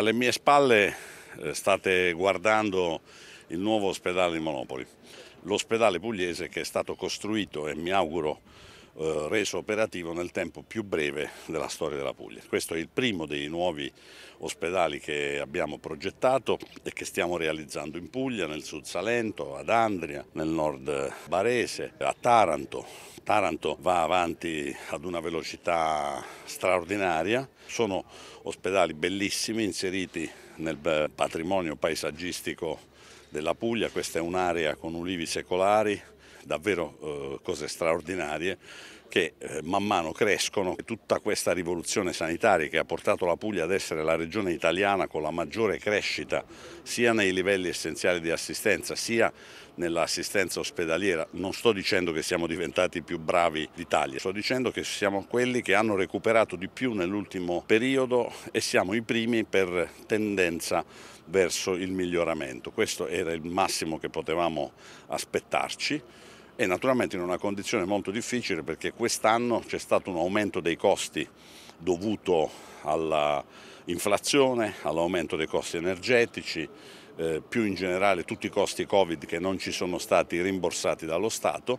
Alle mie spalle eh, state guardando il nuovo ospedale di Monopoli, l'ospedale pugliese che è stato costruito e mi auguro eh, reso operativo nel tempo più breve della storia della Puglia. Questo è il primo dei nuovi ospedali che abbiamo progettato e che stiamo realizzando in Puglia, nel sud Salento, ad Andria, nel nord Barese, a Taranto. Taranto va avanti ad una velocità straordinaria, sono ospedali bellissimi inseriti nel patrimonio paesaggistico della Puglia, questa è un'area con ulivi secolari, davvero eh, cose straordinarie che eh, man mano crescono. Tutta questa rivoluzione sanitaria che ha portato la Puglia ad essere la regione italiana con la maggiore crescita sia nei livelli essenziali di assistenza sia nell'assistenza ospedaliera. Non sto dicendo che siamo diventati i più bravi d'Italia, sto dicendo che siamo quelli che hanno recuperato di più nell'ultimo periodo e siamo i primi per tendenza verso il miglioramento. Questo era il massimo che potevamo aspettarci e naturalmente in una condizione molto difficile perché quest'anno c'è stato un aumento dei costi dovuto all'inflazione, all'aumento dei costi energetici, eh, più in generale tutti i costi Covid che non ci sono stati rimborsati dallo Stato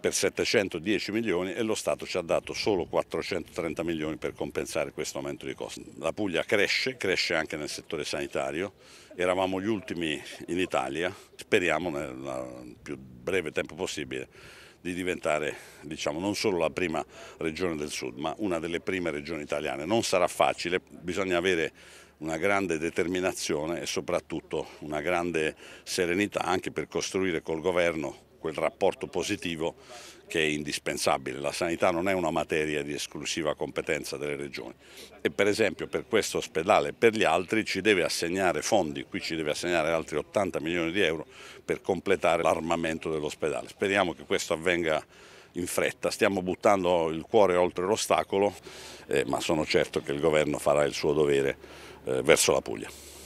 per 710 milioni e lo Stato ci ha dato solo 430 milioni per compensare questo aumento di costi. La Puglia cresce, cresce anche nel settore sanitario, eravamo gli ultimi in Italia, speriamo nel più breve tempo possibile di diventare diciamo, non solo la prima regione del sud ma una delle prime regioni italiane. Non sarà facile, bisogna avere una grande determinazione e soprattutto una grande serenità anche per costruire col governo quel rapporto positivo che è indispensabile. La sanità non è una materia di esclusiva competenza delle regioni e per esempio per questo ospedale e per gli altri ci deve assegnare fondi, qui ci deve assegnare altri 80 milioni di euro per completare l'armamento dell'ospedale. Speriamo che questo avvenga in fretta, stiamo buttando il cuore oltre l'ostacolo, eh, ma sono certo che il governo farà il suo dovere eh, verso la Puglia.